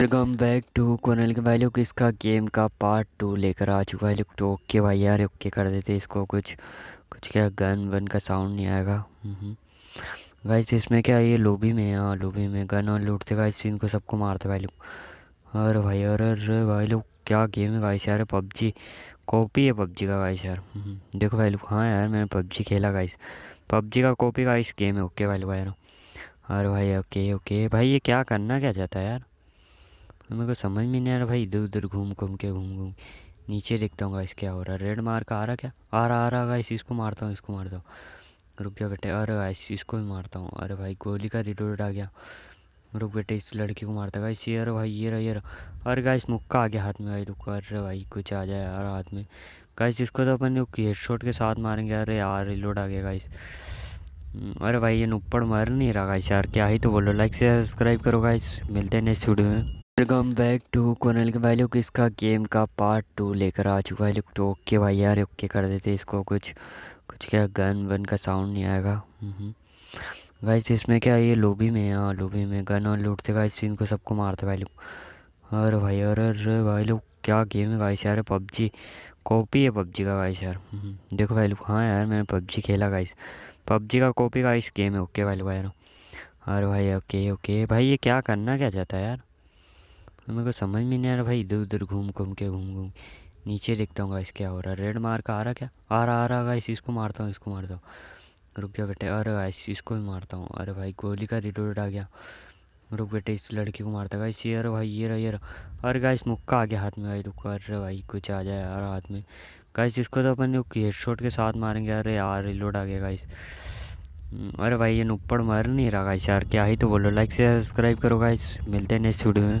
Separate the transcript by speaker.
Speaker 1: Welcome back to कोनल के भाई लोग इसका गेम का पार्ट टू लेकर आ चुका है लोग तो ओके भाई यार ओके कर देते इसको कुछ कुछ क्या गन वन का साउंड नहीं आएगा गाइस हम्म। इसमें क्या ये लोबी में है लोबी हाँ, में गन और लूटते गाइस इनको सबको मारते भाई लोग और भाई और अरे भाई लोग क्या गेम है गाइस यार पबजी कॉपी है पबजी का गाइस यार हम्म। देखो भाई लोग हाँ यार मैंने पबजी खेला गाइस पबजी का कॉपी इस गेम है ओके भाई लोग यार अरे भाई ओके ओके भाई ये क्या करना क्या चाहता है यार मेरे को समझ में नहीं आ रहा भाई इधर उधर घूम घूम के घूम घूम नीचे देखता हूँ गाइस क्या हो रहा है रेड मार का आ रहा क्या आ रहा आ रहा गाइस इसको मारता हूँ इसको मारता हूँ रुक गया बेटे अरे गाइस इसको भी मारता हूँ अरे भाई गोली का रिलोड आ गया रुक बेटे इस लड़की को मारता गाइस ये अरे भाई ये रहा ये रहा अरे गाइस मुक्का आ गया हाथ में भाई रुक अरे भाई कुछ आ जाए यार हाथ में गाइस इसको तो अपन हेडशॉट के साथ मारेंगे अरे यार रिलोड आ गया गाइस अरे भाई ये नुप्पड़ मर नहीं रहा गाइस यार क्या ही तो बोलो लाइक से सब्सक्राइब करो गाइस मिलते हैं नेक्स्ट वीडियो में वेलकम बैक टू कोनल के भाई लोग इसका गेम का पार्ट टू लेकर आ चुका है लोग तो ओके भाई यार ओके कर देते इसको कुछ कुछ क्या गन वन का साउंड नहीं आएगा गाइस हम्म। इसमें क्या ये लोबी में है लोबी हाँ, में गन और लूटते से गाइस इनको सबको मारते भाई लोग और भाई और अरे भाई लोग क्या गेम है गाइस यार पबजी कॉपी है पबजी का गाइस यार हम्म। देखो भाई लोग हाँ यार मैंने पबजी खेला गाइस पबजी का कॉपी गाइस गेम है ओके भाई लोग यार और भाई ओके ओके भाई ये क्या करना क्या चाहता है यार मेरे को समझ में नहीं आ रहा भाई इधर उधर घूम घूम के घूम घूम नीचे देखता हूँ गाइस क्या हो रहा है रेड मार का आ रहा क्या आ रहा आ रहा गाइस इसको मारता हूँ इसको मारता हूँ रुक गया बेटे अरे गाइस इसको भी मारता हूँ अरे भाई गोली का रिडोड आ गया रुक बेटे इस लड़की को मारता गाइस ये अरे भाई ये रहा ये रहा अरे गाइस मुक्का आ गया हाथ में भाई रुक अरे भाई कुछ आ जाए यार हाथ में गाइस इसको तो अपन शॉट के साथ मारेंगे अरे यार रिलोड आ गया गाइस अरे भाई ये नुप्पड़ मर नहीं रहा गाइस यार क्या ही तो बोलो लाइक से सब्सक्राइब करो गाइस मिलते हैं नेक्स्ट वीडियो में